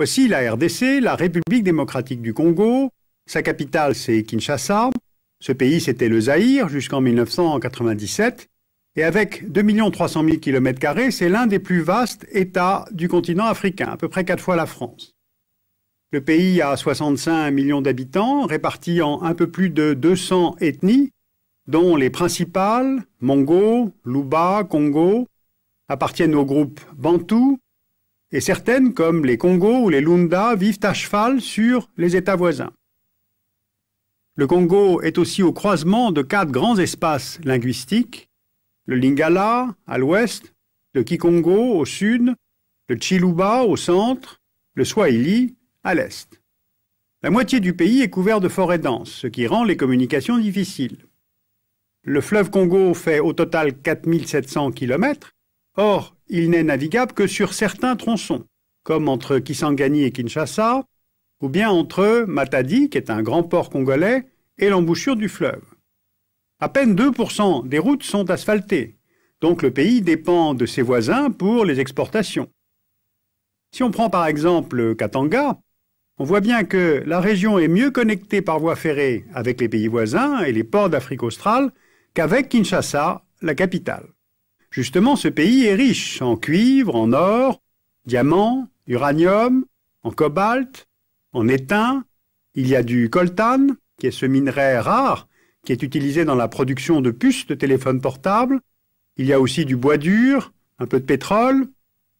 Voici la RDC, la République démocratique du Congo. Sa capitale, c'est Kinshasa. Ce pays, c'était le Zaïre jusqu'en 1997. Et avec 2 300 000 km, c'est l'un des plus vastes États du continent africain, à peu près quatre fois la France. Le pays a 65 millions d'habitants, répartis en un peu plus de 200 ethnies, dont les principales, Mongo, Luba, Congo, appartiennent au groupe Bantou, et certaines, comme les Congos ou les Lunda, vivent à cheval sur les États voisins. Le Congo est aussi au croisement de quatre grands espaces linguistiques, le Lingala à l'ouest, le Kikongo au sud, le Chiluba au centre, le Swahili à l'est. La moitié du pays est couvert de forêts denses, ce qui rend les communications difficiles. Le fleuve Congo fait au total 4700 kilomètres, Or, il n'est navigable que sur certains tronçons, comme entre Kisangani et Kinshasa, ou bien entre Matadi, qui est un grand port congolais, et l'embouchure du fleuve. À peine 2% des routes sont asphaltées, donc le pays dépend de ses voisins pour les exportations. Si on prend par exemple Katanga, on voit bien que la région est mieux connectée par voie ferrée avec les pays voisins et les ports d'Afrique australe qu'avec Kinshasa, la capitale. Justement, ce pays est riche en cuivre, en or, diamants, uranium, en cobalt, en étain. Il y a du coltan, qui est ce minerai rare qui est utilisé dans la production de puces de téléphones portables. Il y a aussi du bois dur, un peu de pétrole.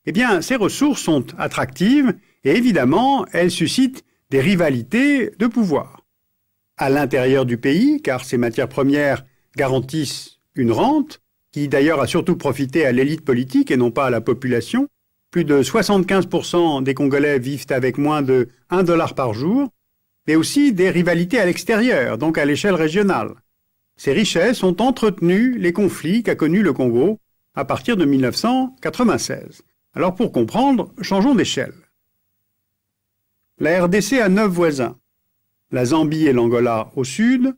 Eh bien, ces ressources sont attractives et évidemment, elles suscitent des rivalités de pouvoir. À l'intérieur du pays, car ces matières premières garantissent une rente, qui d'ailleurs a surtout profité à l'élite politique et non pas à la population. Plus de 75% des Congolais vivent avec moins de 1 dollar par jour, mais aussi des rivalités à l'extérieur, donc à l'échelle régionale. Ces richesses ont entretenu les conflits qu'a connus le Congo à partir de 1996. Alors pour comprendre, changeons d'échelle. La RDC a neuf voisins. La Zambie et l'Angola au sud,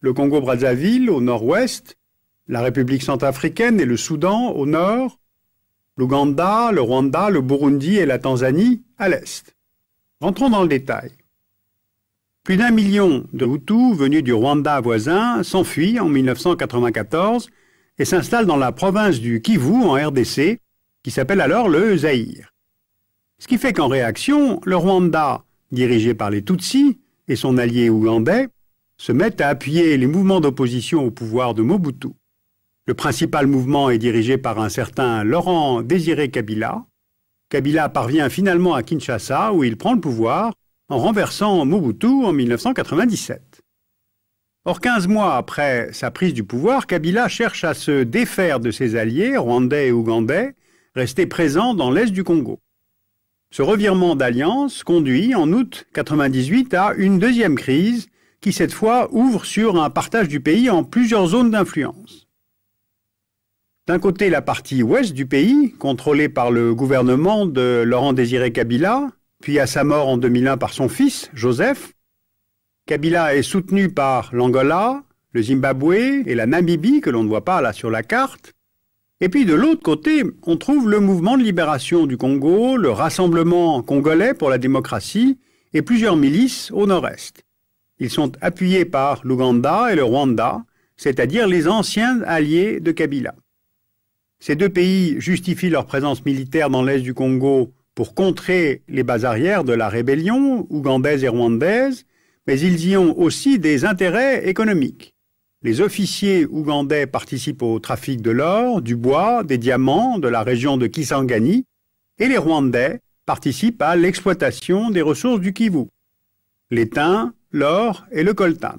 le Congo-Brazzaville au nord-ouest, la République centrafricaine et le Soudan au nord, l'Ouganda, le Rwanda, le Burundi et la Tanzanie à l'est. Rentrons dans le détail. Plus d'un million de Hutus venus du Rwanda voisin s'enfuient en 1994 et s'installent dans la province du Kivu en RDC, qui s'appelle alors le Zaïre. Ce qui fait qu'en réaction, le Rwanda, dirigé par les Tutsis et son allié ougandais, se mettent à appuyer les mouvements d'opposition au pouvoir de Mobutu. Le principal mouvement est dirigé par un certain Laurent Désiré Kabila. Kabila parvient finalement à Kinshasa où il prend le pouvoir en renversant Mobutu en 1997. Or, 15 mois après sa prise du pouvoir, Kabila cherche à se défaire de ses alliés, rwandais et ougandais, restés présents dans l'est du Congo. Ce revirement d'alliance conduit en août 1998 à une deuxième crise qui cette fois ouvre sur un partage du pays en plusieurs zones d'influence. D'un côté, la partie ouest du pays, contrôlée par le gouvernement de Laurent Désiré Kabila, puis à sa mort en 2001 par son fils, Joseph. Kabila est soutenu par l'Angola, le Zimbabwe et la Namibie, que l'on ne voit pas là sur la carte. Et puis de l'autre côté, on trouve le mouvement de libération du Congo, le Rassemblement congolais pour la démocratie et plusieurs milices au nord-est. Ils sont appuyés par l'Ouganda et le Rwanda, c'est-à-dire les anciens alliés de Kabila. Ces deux pays justifient leur présence militaire dans l'est du Congo pour contrer les bases arrières de la rébellion ougandaise et rwandaise, mais ils y ont aussi des intérêts économiques. Les officiers ougandais participent au trafic de l'or, du bois, des diamants de la région de Kisangani, et les Rwandais participent à l'exploitation des ressources du Kivu, l'étain, l'or et le coltan.